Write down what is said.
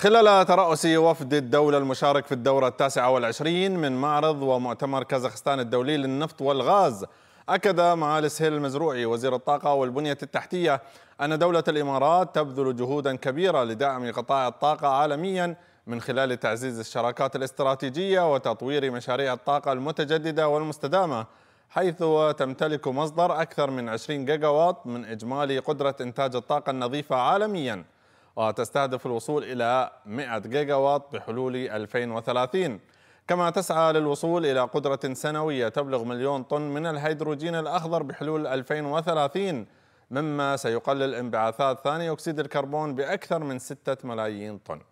خلال ترأس وفد الدولة المشارك في الدورة التاسعة والعشرين من معرض ومؤتمر كازاخستان الدولي للنفط والغاز أكد معالي سهيل المزروعي وزير الطاقة والبنية التحتية أن دولة الإمارات تبذل جهودا كبيرة لدعم قطاع الطاقة عالميا من خلال تعزيز الشراكات الاستراتيجية وتطوير مشاريع الطاقة المتجددة والمستدامة حيث تمتلك مصدر أكثر من 20 جيجاوات من إجمالي قدرة إنتاج الطاقة النظيفة عالمياً وتستهدف الوصول إلى 100 جيجا واط بحلول 2030 كما تسعى للوصول إلى قدرة سنوية تبلغ مليون طن من الهيدروجين الأخضر بحلول 2030 مما سيقلل انبعاثات ثاني أكسيد الكربون بأكثر من 6 ملايين طن